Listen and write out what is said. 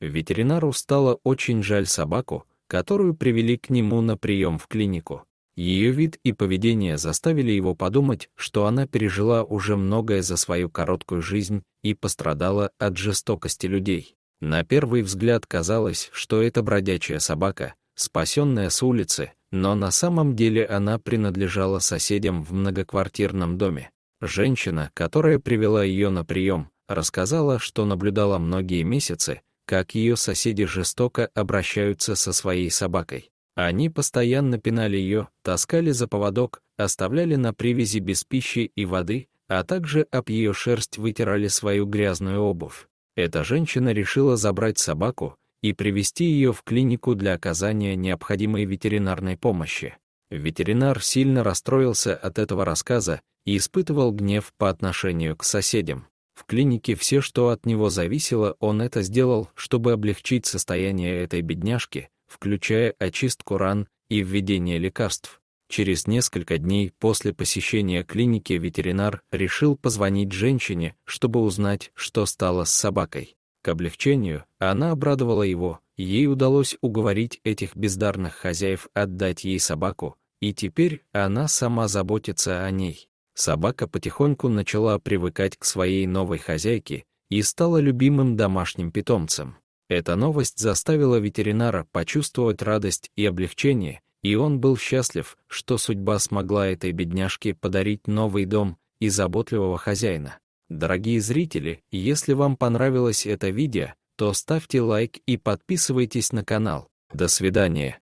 Ветеринару стало очень жаль собаку, которую привели к нему на прием в клинику. Ее вид и поведение заставили его подумать, что она пережила уже многое за свою короткую жизнь и пострадала от жестокости людей. На первый взгляд казалось, что это бродячая собака, спасенная с улицы, но на самом деле она принадлежала соседям в многоквартирном доме. Женщина, которая привела ее на прием, рассказала, что наблюдала многие месяцы, как ее соседи жестоко обращаются со своей собакой. Они постоянно пинали ее, таскали за поводок, оставляли на привязи без пищи и воды, а также об ее шерсть вытирали свою грязную обувь. Эта женщина решила забрать собаку и привести ее в клинику для оказания необходимой ветеринарной помощи. Ветеринар сильно расстроился от этого рассказа и испытывал гнев по отношению к соседям. В клинике все, что от него зависело, он это сделал, чтобы облегчить состояние этой бедняжки, включая очистку ран и введение лекарств. Через несколько дней после посещения клиники ветеринар решил позвонить женщине, чтобы узнать, что стало с собакой. К облегчению она обрадовала его, ей удалось уговорить этих бездарных хозяев отдать ей собаку, и теперь она сама заботится о ней. Собака потихоньку начала привыкать к своей новой хозяйке и стала любимым домашним питомцем. Эта новость заставила ветеринара почувствовать радость и облегчение, и он был счастлив, что судьба смогла этой бедняжке подарить новый дом и заботливого хозяина. Дорогие зрители, если вам понравилось это видео, то ставьте лайк и подписывайтесь на канал. До свидания.